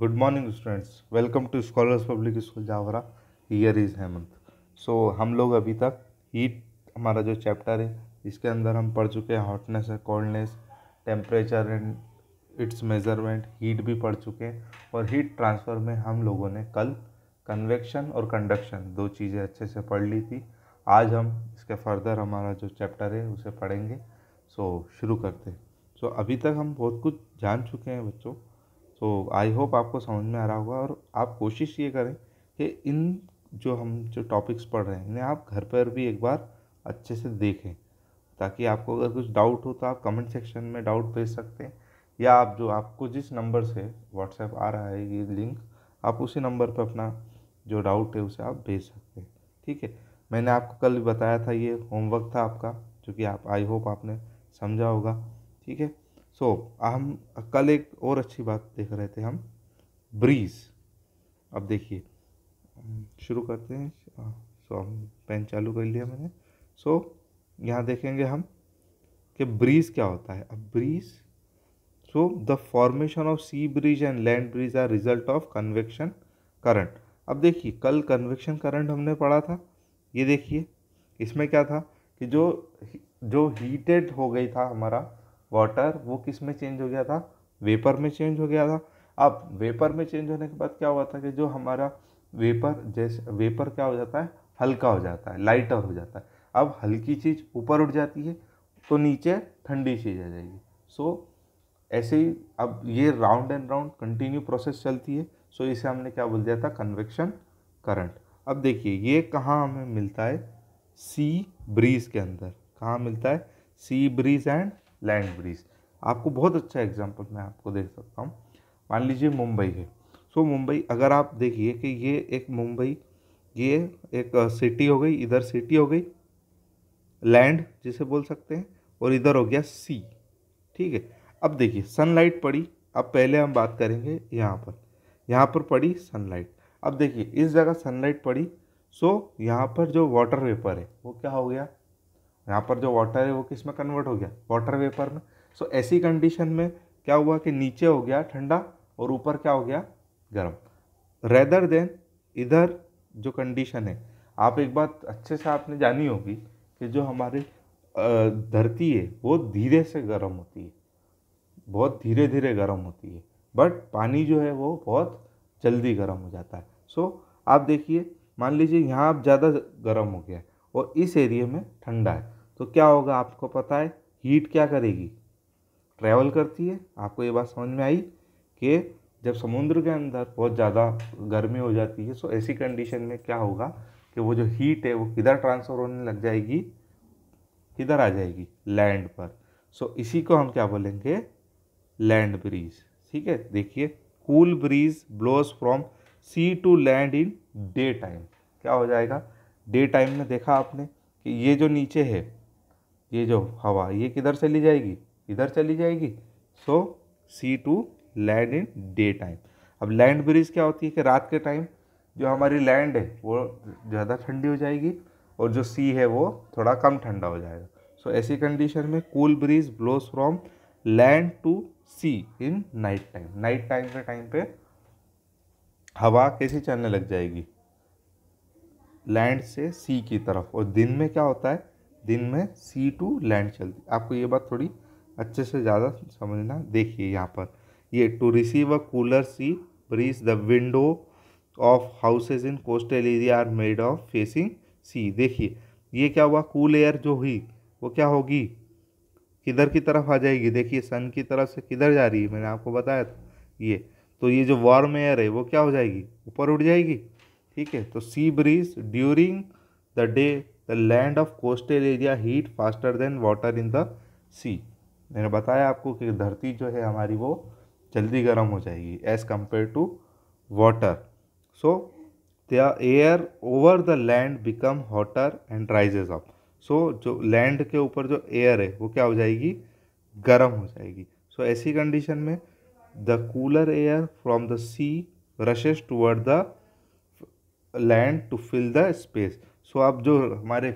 good morning students welcome to scholars public school Jaora here is Hemant so हम लोग अभी तक हीट हमारा जो चैप्टर है इसके अंदर हम पढ़ चुके हैं hotness and coldness temperature and its measurement heat भी पढ़ चुके हैं और हीट ट्रांसफ़र में हम लोगों ने कल कन्वेक्शन और कंडक्शन दो चीज़ें अच्छे से पढ़ ली थी आज हम इसके फर्दर हमारा जो चैप्टर है उसे पढ़ेंगे सो so, शुरू करते हैं सो so, अभी तक हम बहुत कुछ जान चुके हैं बच्चों तो आई होप आपको समझ में आ रहा होगा और आप कोशिश ये करें कि इन जो हम जो टॉपिक्स पढ़ रहे हैं इन्हें आप घर पर भी एक बार अच्छे से देखें ताकि आपको अगर कुछ डाउट हो तो आप कमेंट सेक्शन में डाउट भेज सकते हैं या आप जो आपको जिस नंबर से व्हाट्सएप आ रहा है ये लिंक आप उसी नंबर पर अपना जो डाउट है उसे आप भेज सकते हैं ठीक है मैंने आपको कल बताया था ये होमवर्क था आपका जो कि आप आई होप आपने समझा होगा ठीक है सो so, हम कल एक और अच्छी बात देख रहे थे हम ब्रीज अब देखिए शुरू करते हैं सो हम पेन चालू कर लिया मैंने सो so, यहाँ देखेंगे हम कि ब्रीज क्या होता है अब breeze so the formation of sea breeze and land breeze are result of convection current अब देखिए कल कन्वेक्शन करंट हमने पढ़ा था ये देखिए इसमें क्या था कि जो जो हीटेड हो गई था हमारा वाटर वो किस में चेंज हो गया था वेपर में चेंज हो गया था अब वेपर में चेंज होने के बाद क्या हुआ था कि जो हमारा वेपर जैसे वेपर क्या हो जाता है हल्का हो जाता है लाइटर हो जाता है अब हल्की चीज़ ऊपर उठ जाती है तो नीचे ठंडी चीज़ आ जाएगी सो ऐसे ही अब ये round and round continue process चलती है सो इसे हमने क्या बोल दिया था कन्वेक्शन करंट अब देखिए ये कहाँ हमें मिलता है सी ब्रीज के अंदर कहाँ मिलता है sea breeze and land breeze आपको बहुत अच्छा एग्जाम्पल मैं आपको देख सकता हूँ मान लीजिए मुंबई है सो so, मुंबई अगर आप देखिए कि ये एक मुंबई ये एक सिटी हो गई इधर सिटी हो गई लैंड जिसे बोल सकते हैं और इधर हो गया सी ठीक है अब देखिए सनलाइट पड़ी अब पहले हम बात करेंगे यहाँ पर यहाँ पर पड़ी सनलाइट अब देखिए इस जगह सनलाइट पड़ी सो यहाँ पर जो वाटर वेपर है वो क्या हो गया यहाँ पर जो वाटर है वो किस में कन्वर्ट हो गया वाटर वेपर में सो so, ऐसी कंडीशन में क्या हुआ कि नीचे हो गया ठंडा और ऊपर क्या हो गया गर्म रेदर देन इधर जो कंडीशन है आप एक बात अच्छे से आपने जानी होगी कि जो हमारी धरती है वो धीरे से गर्म होती है बहुत धीरे धीरे गर्म होती है बट पानी जो है वो बहुत जल्दी गर्म हो जाता है सो so, आप देखिए मान लीजिए यहाँ आप ज़्यादा गर्म हो गया है और इस एरिए में ठंडा है तो क्या होगा आपको पता है हीट क्या करेगी ट्रैवल करती है आपको ये बात समझ में आई कि जब समुद्र के अंदर बहुत ज़्यादा गर्मी हो जाती है सो ऐसी कंडीशन में क्या होगा कि वो जो हीट है वो किधर ट्रांसफ़र होने लग जाएगी किधर आ जाएगी लैंड पर सो इसी को हम क्या बोलेंगे लैंड ब्रीज ठीक है देखिए cool breeze blows from sea to land in day time क्या हो जाएगा डे टाइम में देखा आपने कि ये जो नीचे है ये जो हवा ये किधर चली जाएगी इधर चली जाएगी so sea to land in day time अब लैंड ब्रिज क्या होती है कि रात के टाइम जो हमारी लैंड है वो ज़्यादा ठंडी हो जाएगी और जो सी है वो थोड़ा कम ठंडा हो जाएगा सो ऐसी कंडीशन में cool breeze blows from land to sea in night time night time के टाइम पे हवा कैसे चलने लग जाएगी लैंड से सी की तरफ और दिन में क्या होता है दिन में सी टू लैंड चलती आपको ये बात थोड़ी अच्छे से ज़्यादा समझना देखिए यहाँ पर ये to receive a cooler sea breeze the window of houses in coastal area are made of facing sea देखिए ये क्या हुआ कूल एयर जो हुई वो क्या होगी किधर की तरफ आ जाएगी देखिए सन की तरफ से किधर जा रही है मैंने आपको बताया था ये तो ये जो वार्म एयर है वो क्या हो जाएगी ऊपर उठ जाएगी ठीक है तो sea breeze during the day the land of coastal area heat faster than water in the sea मैंने बताया आपको कि धरती जो है हमारी वो जल्दी गर्म हो जाएगी as compare to water so the air over the land become hotter and rises off so जो लैंड के ऊपर जो एयर है वो क्या हो जाएगी गर्म हो जाएगी सो so, ऐसी कंडीशन में the cooler air from the sea rushes toward the land to fill the space so आप जो हमारे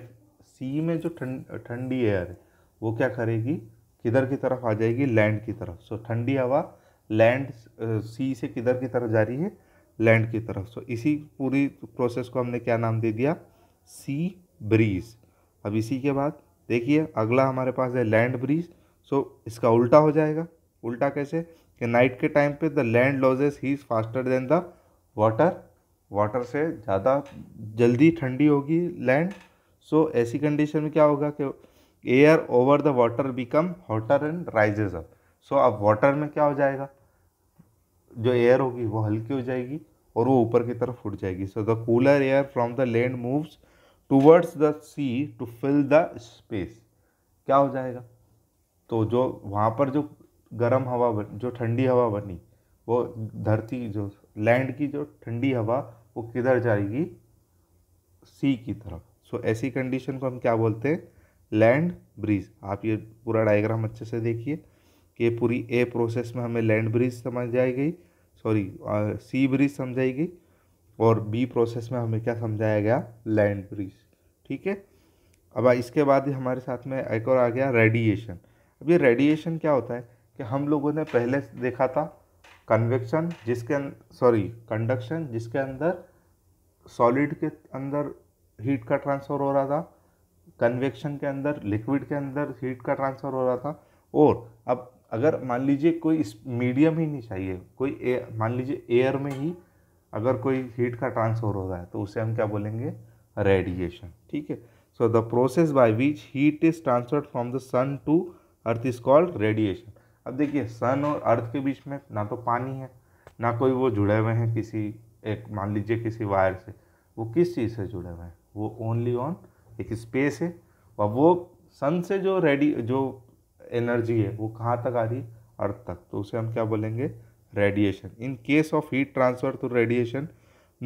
सी में जो ठंड ठंडी एयर है वो क्या करेगी किधर की तरफ आ जाएगी लैंड की तरफ सो ठंडी हवा लैंड सी से किधर की तरफ जा रही है लैंड की तरफ सो इसी पूरी प्रोसेस को हमने क्या नाम दे दिया सी ब्रीज अब इसी के बाद देखिए अगला हमारे पास है लैंड ब्रीज सो इसका उल्टा हो जाएगा उल्टा कैसे कि नाइट के टाइम पे the land loses heat faster than the water water से ज़्यादा जल्दी ठंडी होगी लैंड सो ऐसी कंडीशन में क्या होगा कि air over the water become hotter and rises up so अब वाटर में क्या हो जाएगा जो एयर होगी वो हल्की हो जाएगी और वो ऊपर की तरफ उठ जाएगी so the cooler air from the land moves towards the sea to fill the space क्या हो जाएगा तो जो वहाँ पर जो गर्म हवा बन जो ठंडी हवा बनी वो धरती जो लैंड की जो ठंडी हवा वो किधर जाएगी सी की तरफ सो so, ऐसी कंडीशन को हम क्या बोलते हैं लैंड ब्रिज आप ये पूरा डायग्राम अच्छे से देखिए कि पूरी ए प्रोसेस में हमें लैंड ब्रिज समझाई गई सॉरी सी ब्रिज समझाई गई और बी प्रोसेस में हमें क्या समझाया गया लैंड ब्रिज ठीक है अब इसके बाद ही हमारे साथ में एक और आ गया रेडिएशन अब ये रेडिएशन क्या होता है कि हम लोगों ने पहले देखा था कन्वेक्शन जिसके सॉरी अं-, कंडक्शन जिसके अंदर सॉलिड के अंदर हीट का ट्रांसफ़र हो रहा था कन्वेक्शन के अंदर लिक्विड के अंदर हीट का ट्रांसफ़र हो रहा था और अब अगर मान लीजिए कोई इस मीडियम ही नहीं चाहिए कोई एयर मान लीजिए एयर में ही अगर कोई हीट का ट्रांसफ़र हो रहा है तो उसे हम क्या बोलेंगे रेडिएशन ठीक है so the process by which heat is transferred from the sun to earth is called radiation अब देखिए सन और अर्थ के बीच में ना तो पानी है ना कोई वो जुड़े हुए हैं किसी एक मान लीजिए किसी वायर से वो किस चीज़ से जुड़े हुए हैं वो ओनली ऑन on एक स्पेस है और वो सन से जो रेडी जो एनर्जी है वो कहाँ तक आ रही है अर्थ तक तो उसे हम क्या बोलेंगे radiation in case of heat transfer to radiation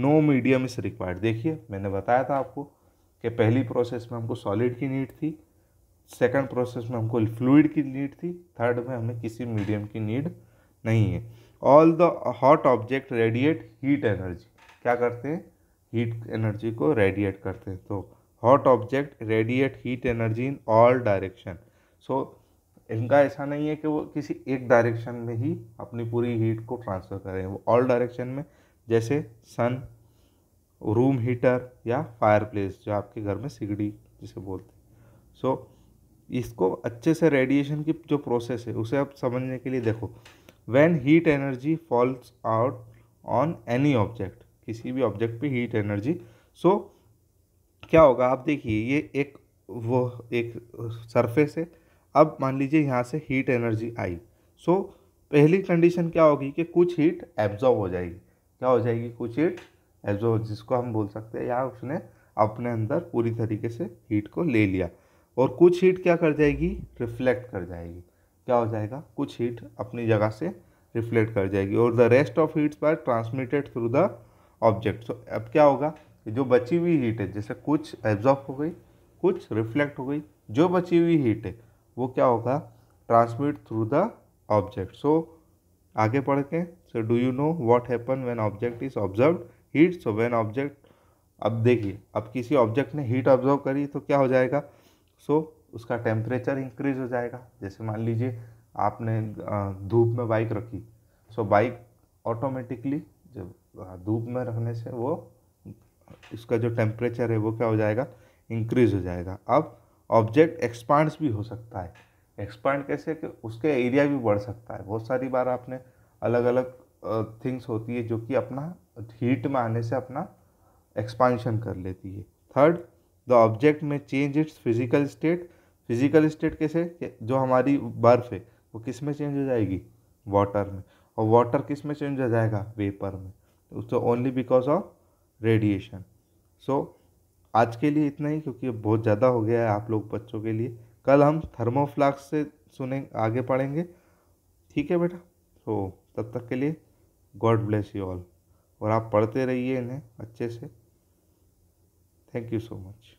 no medium is required देखिए मैंने बताया था आपको कि पहली प्रोसेस में हमको सॉलिड की नीड थी सेकंड प्रोसेस में हमको फ्लूड की नीड थी थर्ड में हमें किसी मीडियम की नीड नहीं है all the hot object radiate heat energy क्या करते हैं हीट एनर्जी को रेडिएट करते हैं तो hot object radiate heat energy in all direction so इनका ऐसा नहीं है कि वो किसी एक डायरेक्शन में ही अपनी पूरी हीट को ट्रांसफ़र करें वो ऑल डायरेक्शन में जैसे सन रूम हीटर या फायर प्लेस जो आपके घर में सिगड़ी जिसे बोलते हैं सो so, इसको अच्छे से रेडिएशन की जो प्रोसेस है उसे आप समझने के लिए देखो when heat energy falls out on any object किसी भी ऑब्जेक्ट पे हीट एनर्जी सो क्या होगा आप देखिए ये एक वो एक सरफेस है अब मान लीजिए यहाँ से हीट एनर्जी आई सो पहली कंडीशन क्या होगी कि कुछ हीट एब्जॉर्ब हो जाएगी क्या हो जाएगी कुछ हीट एब्जॉर्ब जिसको हम बोल सकते हैं या उसने अपने अंदर पूरी तरीके से हीट को ले लिया और कुछ हीट क्या कर जाएगी रिफ्लेक्ट कर जाएगी क्या हो जाएगा कुछ हीट अपनी जगह से रिफ्लेक्ट कर जाएगी और द रेस्ट ऑफ हीट्स पर transmitted through the object so अब क्या होगा जो बची हुई हीट है जैसे कुछ एब्जॉर्ब हो गई कुछ रिफ्लेक्ट हो गई जो बची हुई हीट है वो क्या होगा transmit through the object so आगे पढ़ के so do you know what happen when object is absorb heat so when object अब देखिए अब किसी ऑब्जेक्ट ने हीट ऑब्जर्व करी तो क्या हो जाएगा सो उसका टेम्परेचर इंक्रीज़ हो जाएगा जैसे मान लीजिए आपने धूप में बाइक रखी सो बाइक ऑटोमेटिकली जब धूप में रखने से वो इसका जो टेम्परेचर है वो क्या हो जाएगा इंक्रीज़ हो जाएगा अब ऑब्जेक्ट एक्सपांड्स भी हो सकता है एक्सपांड कैसे कि उसके एरिया भी बढ़ सकता है बहुत सारी बार आपने अलग अलग थिंग्स होती है जो कि अपना हीट में आने से अपना एक्सपांशन कर लेती है थर्ड द ऑब्जेक्ट में change its physical state physical state कैसे जो हमारी बर्फ़ है वो किस में चेंज हो जाएगी वाटर में और वाटर किस में चेंज हो जाएगा वेपर में so only because of radiation so आज के लिए इतना ही क्योंकि बहुत ज़्यादा हो गया है आप लोग बच्चों के लिए कल हम थर्मोफ्लाक्स से सुने आगे पढ़ेंगे ठीक है बेटा सो so, तब तक के लिए गॉड ब्लेस यू ऑल और आप पढ़ते रहिए इन्हें अच्छे से थैंक यू सो मच